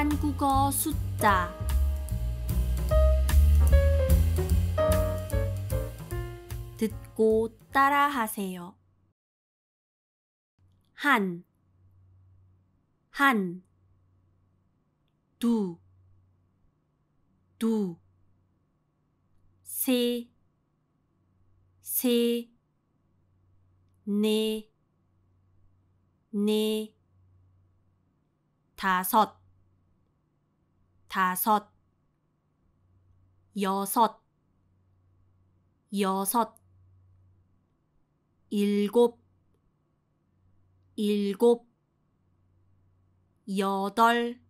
한국어 숫자 듣고 따라하세요. 한, 한, 두, 두, 세, 세, 네, 네, 다섯, 다섯 여섯 여섯 일곱 일곱 여덟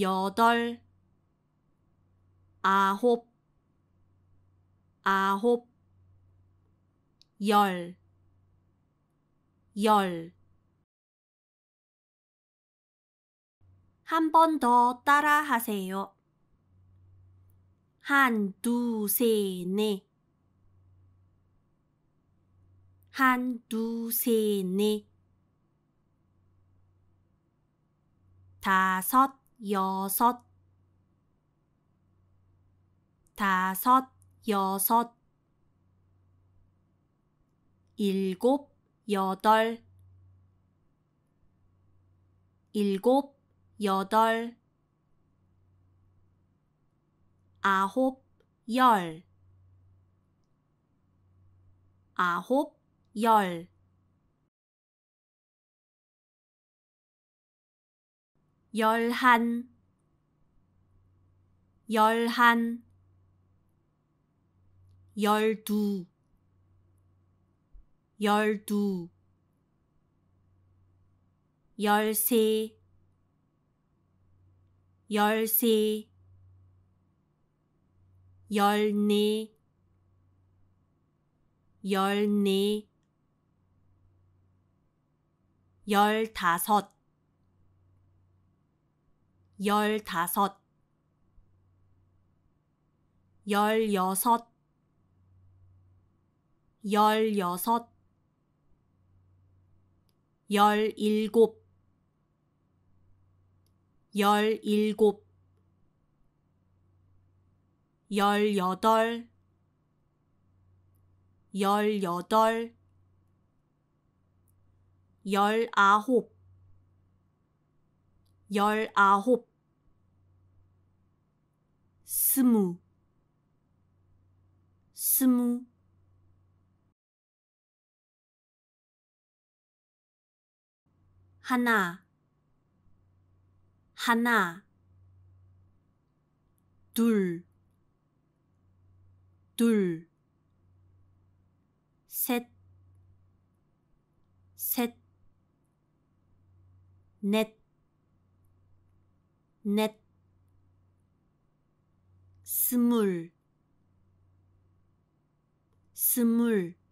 여덟 아홉 아홉 열 열, 한번더 따라 하세요. 한, 두, 세, 네. 한, 두, 세, 네. 다섯, 여섯. 다섯, 여섯. 일곱, 여덟. 일곱, 여덟, 아홉, 열, 아홉, 열. 열한, 열한, 열두, 열두, 열세, 열시 열니 열니 열다섯 열다섯 열여섯 열여섯 열일곱 열일곱 열여덟 열여덟 열아홉 열아홉 스무 스무 하나 하나 둘, 둘, 셋, 셋, 넷, 넷, 스물, 스물,